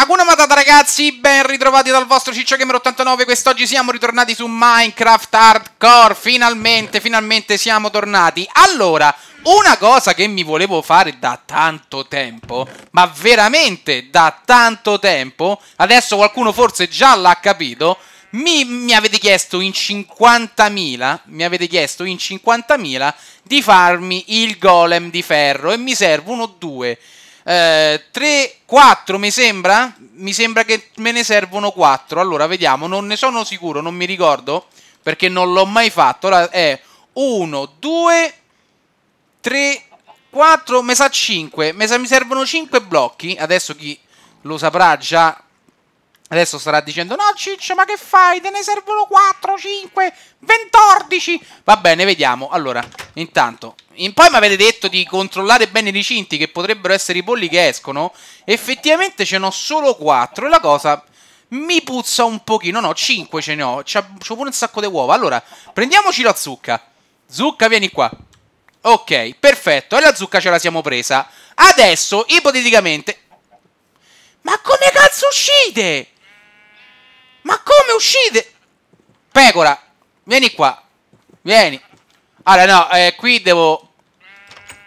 A matata ragazzi, ben ritrovati dal vostro Ciccio Gamer 89. Quest'oggi siamo ritornati su Minecraft Hardcore. Finalmente, finalmente siamo tornati. Allora, una cosa che mi volevo fare da tanto tempo, ma veramente da tanto tempo, adesso qualcuno forse già l'ha capito. Mi, mi, avete chiesto in 50.000, mi avete chiesto in 50.000 di farmi il golem di ferro e mi servono due 3, eh, 4 mi sembra? Mi sembra che me ne servono 4. Allora, vediamo, non ne sono sicuro, non mi ricordo, perché non l'ho mai fatto. Allora, è 1, 2, 3, 4, mi sa 5. mi servono 5 blocchi. Adesso chi lo saprà già Adesso starà dicendo no Ciccio ma che fai? Te ne servono 4, 5, 14 Va bene vediamo Allora intanto in Poi mi avete detto di controllare bene i recinti Che potrebbero essere i polli che escono Effettivamente ce n'ho solo 4 E la cosa mi puzza un pochino No 5 ce ne ho C'ho pure un sacco di uova Allora prendiamoci la zucca Zucca vieni qua Ok perfetto E la zucca ce la siamo presa Adesso ipoteticamente ma come cazzo uscite? uscite. Pecora, vieni qua. Vieni. Allora, no, eh, qui devo...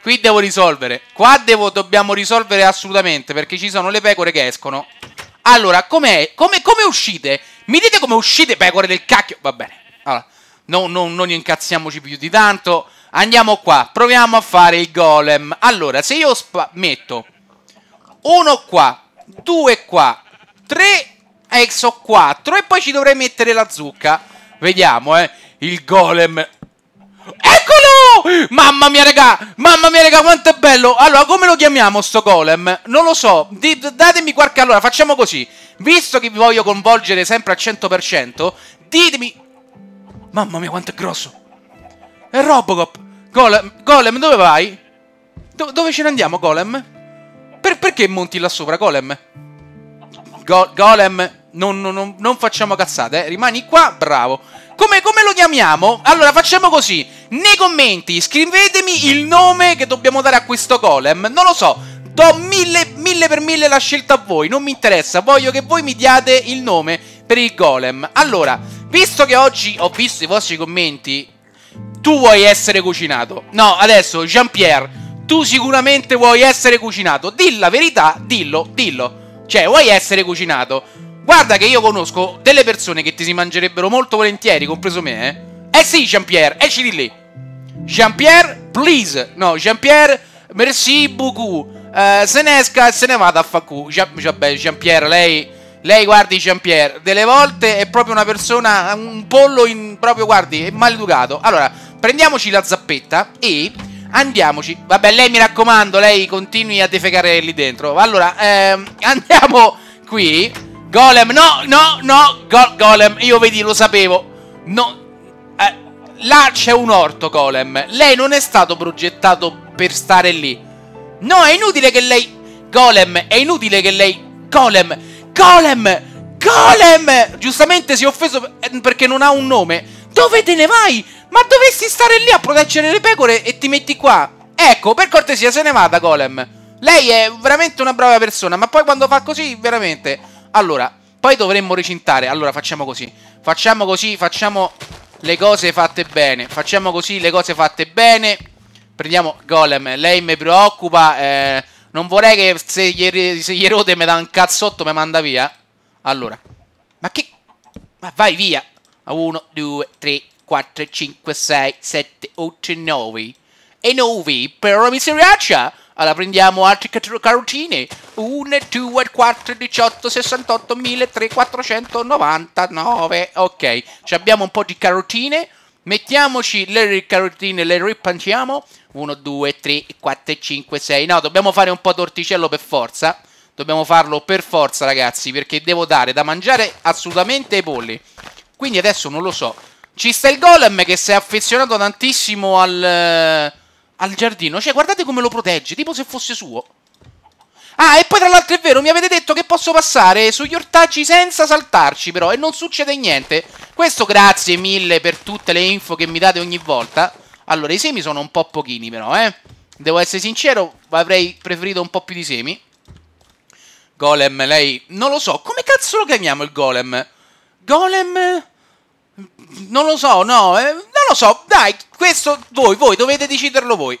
Qui devo risolvere. Qua devo, dobbiamo risolvere assolutamente, perché ci sono le pecore che escono. Allora, com'è? Come, come uscite? Mi dite come uscite, pecore del cacchio? Va bene. Allora, no, no, non incazziamoci più di tanto. Andiamo qua, proviamo a fare il golem. Allora, se io metto uno qua, due qua, tre Exo 4 e poi ci dovrei mettere la zucca. Vediamo, eh. Il golem. Eccolo! Mamma mia, raga! Mamma mia, raga, quanto è bello! Allora, come lo chiamiamo sto golem? Non lo so. Di datemi qualche... Allora, facciamo così. Visto che vi voglio coinvolgere sempre al 100%, ditemi... Mamma mia, quanto è grosso! È Robocop! Golem, golem dove vai? Do dove ce ne andiamo, Golem? Per perché monti là sopra, Golem? Go golem, non, non, non, facciamo cazzate, eh. rimani qua, bravo. Come, come, lo chiamiamo? Allora facciamo così, nei commenti scrivetemi il nome che dobbiamo dare a questo golem, non lo so, do mille, mille per mille la scelta a voi, non mi interessa, voglio che voi mi diate il nome per il golem. Allora, visto che oggi ho visto i vostri commenti, tu vuoi essere cucinato. No, adesso Jean-Pierre, tu sicuramente vuoi essere cucinato, dillo la verità, dillo, dillo. Cioè, vuoi essere cucinato? Guarda che io conosco delle persone che ti si mangerebbero molto volentieri, compreso me, eh? Eh sì, Jean-Pierre, esci eh, di lì. Jean-Pierre, please. No, Jean-Pierre, merci beaucoup. Uh, se ne esca e se ne vada a fa cu. Vabbè, Jean-Pierre, lei... Lei, guardi, Jean-Pierre, delle volte è proprio una persona, un pollo in... Proprio, guardi, è maleducato. Allora, prendiamoci la zappetta e Andiamoci. Vabbè, lei mi raccomando, lei continui a defecare lì dentro. Allora, ehm, andiamo qui. Golem, no, no, no, go Golem, io vedi, lo sapevo. No, eh, là c'è un orto, Golem. Lei non è stato progettato per stare lì. No, è inutile che lei... Golem, è inutile che lei... Golem, Golem, Golem! Giustamente si è offeso eh, perché non ha un nome. Dove te ne vai? Ma dovresti stare lì a proteggere le pecore e ti metti qua. Ecco, per cortesia, se ne vada, Golem. Lei è veramente una brava persona, ma poi quando fa così, veramente... Allora, poi dovremmo recintare. Allora, facciamo così. Facciamo così, facciamo le cose fatte bene. Facciamo così, le cose fatte bene. Prendiamo Golem. Lei mi preoccupa. Eh, non vorrei che se gli, se gli erode mi dà un cazzotto mi manda via. Allora. Ma che... Ma vai via. 1, 2, 3, 4, 5, 6, 7, 8, 9 e 9 per la miseraccia. Allora prendiamo altre carotine. 1, 2, 4, 18, 68, 1399. Ok, Ci abbiamo un po' di carotine. Mettiamoci le carotine, le ripantiamo. 1, 2, 3, 4, 5, 6. No, dobbiamo fare un po' d'orticello per forza. Dobbiamo farlo per forza, ragazzi, perché devo dare da mangiare assolutamente ai polli. Quindi adesso non lo so. Ci sta il golem che si è affezionato tantissimo al, eh, al giardino. Cioè, guardate come lo protegge, tipo se fosse suo. Ah, e poi tra l'altro è vero, mi avete detto che posso passare sugli ortaggi senza saltarci però e non succede niente. Questo grazie mille per tutte le info che mi date ogni volta. Allora, i semi sono un po' pochini però, eh. Devo essere sincero, avrei preferito un po' più di semi. Golem, lei... Non lo so, come cazzo lo chiamiamo il golem? Golem? Non lo so, no, eh, non lo so. Dai, questo voi, voi dovete deciderlo voi.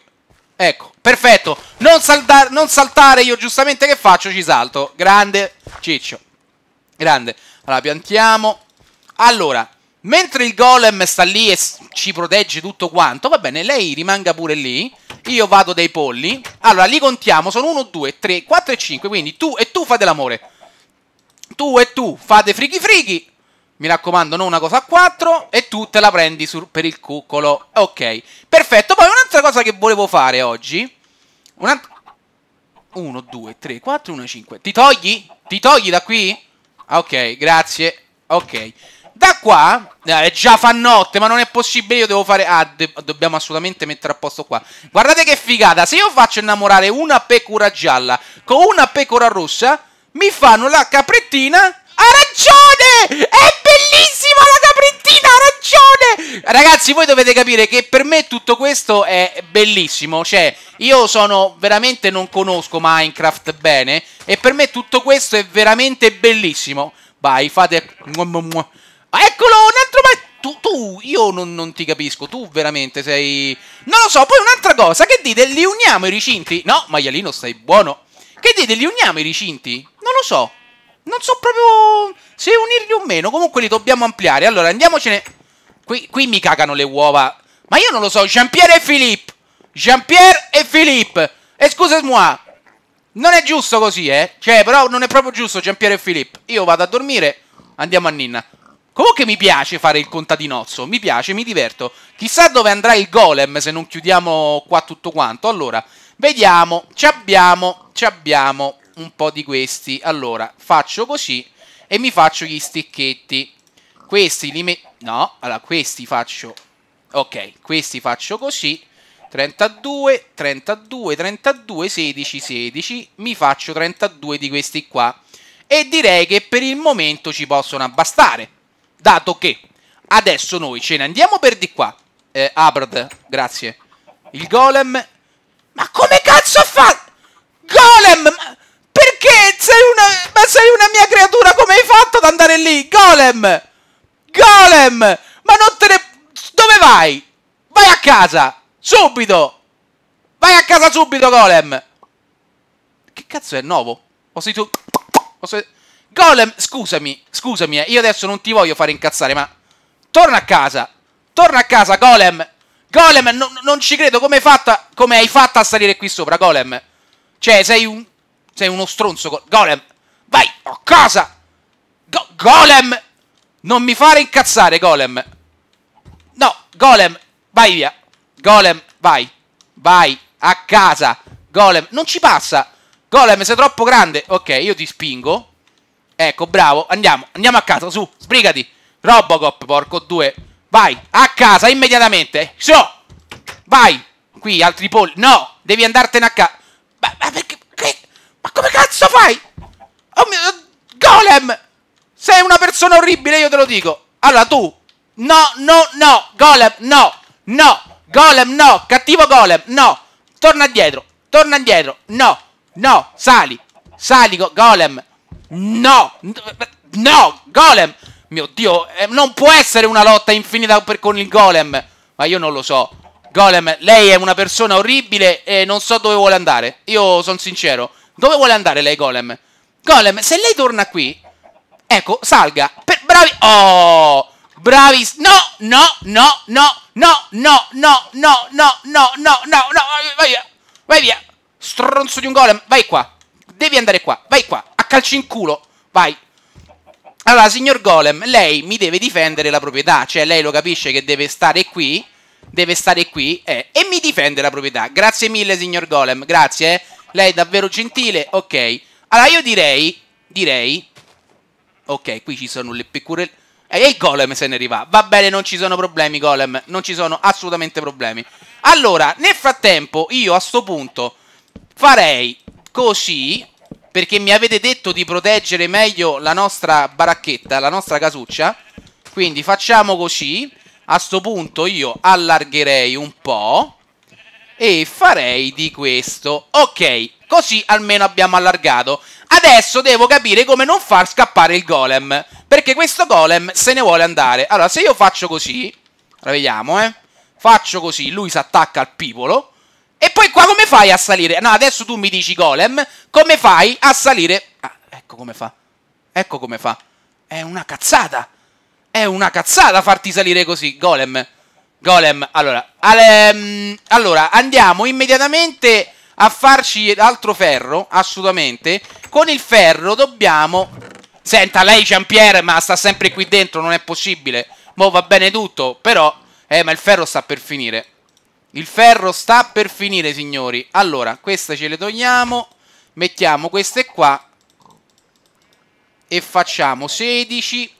Ecco, perfetto. Non, saltar, non saltare io giustamente che faccio, ci salto. Grande Ciccio. Grande. Allora, piantiamo. Allora, mentre il golem sta lì e ci protegge tutto quanto, va bene, lei rimanga pure lì. Io vado dei polli. Allora, li contiamo, sono 1, 2, 3, 4 e 5, quindi tu e tu fate l'amore. Tu e tu fate frighi frighi mi raccomando, non una cosa a 4 e tu te la prendi su, per il cuccolo. Ok, perfetto. Poi un'altra cosa che volevo fare oggi. 1, 2, 3, 4, 1, 5. Ti togli? Ti togli da qui? Ok, grazie. Ok. Da qua, eh, già fa notte, ma non è possibile, io devo fare... Ah, dobbiamo assolutamente mettere a posto qua. Guardate che figata, se io faccio innamorare una pecora gialla con una pecora rossa, mi fanno la caprettina arancione! È bellissima la caprettina, ha ragione! Ragazzi, voi dovete capire che per me tutto questo è bellissimo. Cioè, io sono veramente non conosco Minecraft bene. E per me tutto questo è veramente bellissimo. Vai, fate. Eccolo, un altro. Ma... Tu, tu, io non, non, ti capisco. Tu veramente sei. Non lo so. Poi un'altra cosa. Che dite? Li uniamo i ricinti? No, maialino, stai buono. Che dite? Li uniamo i ricinti? Non lo so. Non so proprio se unirli o meno. Comunque li dobbiamo ampliare. Allora, andiamocene. Qui, qui mi cagano le uova. Ma io non lo so. Jean-Pierre e Philippe. Jean-Pierre e Philippe. Excusez-moi. Non è giusto così, eh. Cioè, però non è proprio giusto Jean-Pierre e Philippe. Io vado a dormire. Andiamo a Ninna. Comunque mi piace fare il contadinozzo, mi piace, mi diverto. Chissà dove andrà il golem se non chiudiamo qua tutto quanto. Allora, vediamo, ci abbiamo, ci abbiamo un po' di questi. Allora, faccio così e mi faccio gli sticchetti. Questi li metto... No, allora, questi faccio... Ok, questi faccio così. 32, 32, 32, 16, 16. Mi faccio 32 di questi qua. E direi che per il momento ci possono abbastare. Dato che adesso noi ce ne andiamo per di qua. Eh, Abrad, grazie. Il golem... Ma come cazzo ha fatto? Golem! Ma perché? Sei una, ma sei una mia creatura, come hai fatto ad andare lì? Golem! Golem! Ma non te ne... Dove vai? Vai a casa! Subito! Vai a casa subito, Golem! Che cazzo è? Nuovo? Ho tu... Ho sentito... Golem, scusami, scusami, eh, io adesso non ti voglio fare incazzare, ma... Torna a casa! Torna a casa, Golem! Golem, non, non ci credo, come hai, fatta, come hai fatto a salire qui sopra, Golem? Cioè, sei un sei uno stronzo. Golem. Vai. Oh, cosa? Go golem. Non mi fare incazzare, Golem. No, Golem. Vai via. Golem, vai. Vai. A casa. Golem. Non ci passa. Golem, sei troppo grande. Ok, io ti spingo. Ecco, bravo. Andiamo. Andiamo a casa. Su, sbrigati. Robocop, porco due. Vai. A casa, immediatamente. So. Vai. Qui, altri polli. No, devi andartene a casa. Ma, ma perché? cazzo fai? Oh mio... Eh, Golem! Sei una persona orribile, io te lo dico. Allora tu, no, no, no, Golem, no, no, Golem, no, cattivo Golem, no. Torna indietro, torna indietro, no, no, sali, sali, Golem, no, no, Golem. Mio Dio, eh, non può essere una lotta infinita per, con il Golem. Ma io non lo so. Golem, lei è una persona orribile e non so dove vuole andare. Io sono sincero. Dove vuole andare lei Golem? Golem, se lei torna qui, ecco, salga. Per, bravi. Oh! Bravi. No, no, no, no, no, no, no, no, no, no, no, no, no. Vai via. Vai via. Stronzo di un golem. Vai qua. Devi andare qua. Vai qua. A calci in culo. Vai. Allora, signor Golem, lei mi deve difendere la proprietà. Cioè, lei lo capisce che deve stare qui. Deve stare qui. Eh, e mi difende la proprietà. Grazie mille, signor Golem. Grazie. Eh. Lei è davvero gentile? Ok. Allora io direi, direi... Ok, qui ci sono le pecurelie... E il golem se ne arriva. Va bene, non ci sono problemi, golem. Non ci sono assolutamente problemi. Allora, nel frattempo, io a sto punto farei così. Perché mi avete detto di proteggere meglio la nostra baracchetta, la nostra casuccia. Quindi facciamo così. A sto punto io allargherei un po' e farei di questo. Ok, così almeno abbiamo allargato. Adesso devo capire come non far scappare il golem, perché questo golem se ne vuole andare. Allora, se io faccio così, la vediamo, eh. Faccio così, lui si attacca al pipolo. E poi qua come fai a salire? No, adesso tu mi dici golem, come fai a salire? Ah, ecco come fa. Ecco come fa. È una cazzata. È una cazzata farti salire così, golem. Golem, allora, al, um, allora, andiamo immediatamente a farci altro ferro, assolutamente. Con il ferro dobbiamo... Senta, lei Jean-Pierre, ma sta sempre qui dentro, non è possibile. Mo va bene tutto, però... Eh, ma il ferro sta per finire. Il ferro sta per finire, signori. Allora, queste ce le togliamo. Mettiamo queste qua. E facciamo 16,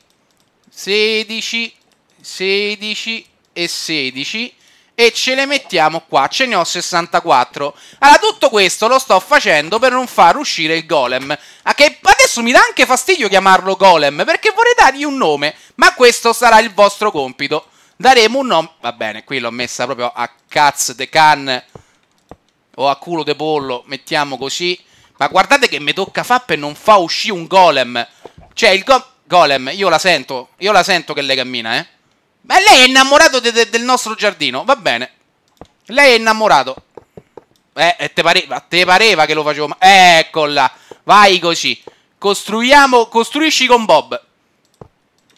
16, 16, e 16 e ce le mettiamo qua, ce ne ho 64. Allora, tutto questo lo sto facendo per non far uscire il golem. A ah, che adesso mi dà anche fastidio chiamarlo golem, perché vorrei dargli un nome, ma questo sarà il vostro compito. Daremo un nome... Va bene, qui l'ho messa proprio a cazzo de can o a culo de pollo, mettiamo così. Ma guardate che mi tocca fa per non fa uscire un golem. Cioè, il go golem, io la sento, io la sento che lei cammina, eh. Ma lei è innamorato de, de, del nostro giardino, va bene. Lei è innamorato. Eh, te pareva, te pareva che lo facevo. Eccola. Vai così. Costruiamo, costruisci con Bob.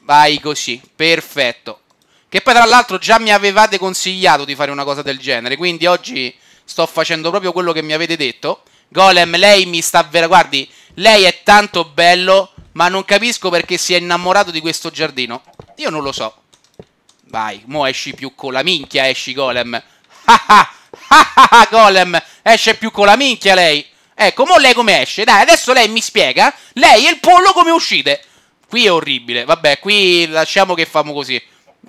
Vai così, perfetto. Che poi tra l'altro già mi avevate consigliato di fare una cosa del genere, quindi oggi sto facendo proprio quello che mi avete detto. Golem, lei mi sta vera, guardi, lei è tanto bello, ma non capisco perché si è innamorato di questo giardino. Io non lo so. Vai, mo esci più con la minchia, esci Golem. Golem, esce più con la minchia lei. Ecco, mo lei come esce? Dai, adesso lei mi spiega. Lei e il pollo come uscite? Qui è orribile. Vabbè, qui lasciamo che famo così.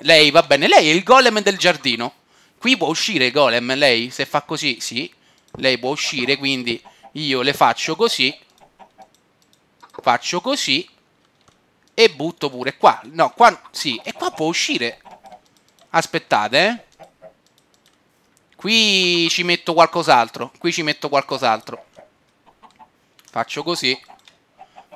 Lei, va bene. Lei è il golem del giardino. Qui può uscire il golem, lei? Se fa così, sì. Lei può uscire, quindi io le faccio così. Faccio così. E butto pure qua. No, qua, sì. E qua può uscire. Aspettate, eh. Qui ci metto qualcos'altro. Qui ci metto qualcos'altro. Faccio così.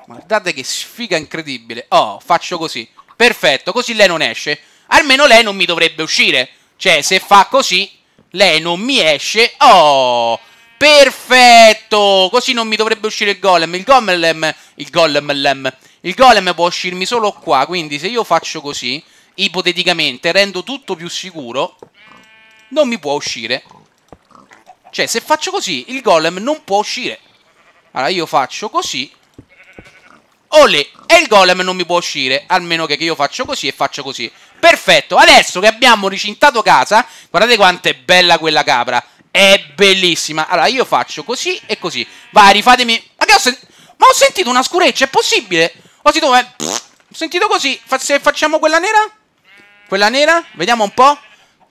Guardate che sfiga incredibile. Oh, faccio così. Perfetto, così lei non esce. Almeno lei non mi dovrebbe uscire. Cioè, se fa così, lei non mi esce. Oh, perfetto. Così non mi dovrebbe uscire il golem. Il golem, il golem, il golem può uscirmi solo qua. Quindi se io faccio così ipoteticamente rendo tutto più sicuro, non mi può uscire. Cioè, se faccio così, il golem non può uscire. Allora, io faccio così. Olè, e il golem non mi può uscire, almeno che io faccio così e faccio così. Perfetto, adesso che abbiamo ricintato casa, guardate quanto è bella quella capra. È bellissima. Allora, io faccio così e così. Vai, rifatemi... Ma, ho, sen... Ma ho, sentito una scureccia, è possibile? Ho sentito... Pff, ho sentito così. Fa... se facciamo quella nera... Quella nera? Vediamo un po'.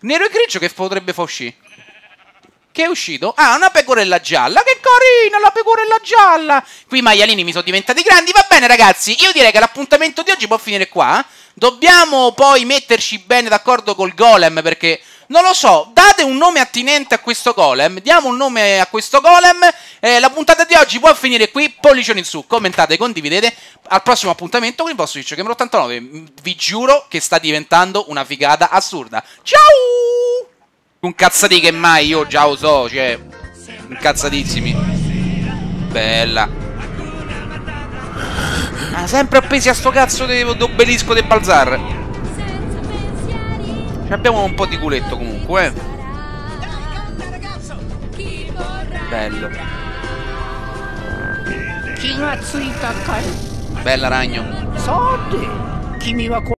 Nero e grigio che potrebbe far uscire? Che è uscito? Ah, una pecorella gialla. Che carina la pecorella gialla. Qui i maialini mi sono diventati grandi. Va bene, ragazzi. Io direi che l'appuntamento di oggi può finire qua. Eh. Dobbiamo poi metterci bene d'accordo col golem perché non lo so, date un nome attinente a questo golem, diamo un nome a questo golem, eh, la puntata di oggi può finire qui, pollicione in su, commentate, condividete, al prossimo appuntamento con il vostro Ciccio Gamer 89, mm, vi giuro che sta diventando una figata assurda. Ciao! Un cazzati che mai io già lo so, cioè, incazzatissimi. Bella. Ah, sempre appesi a sto cazzo di de, del Balzar. Ci abbiamo un po' di culetto comunque, eh. Bello. Bella ragno.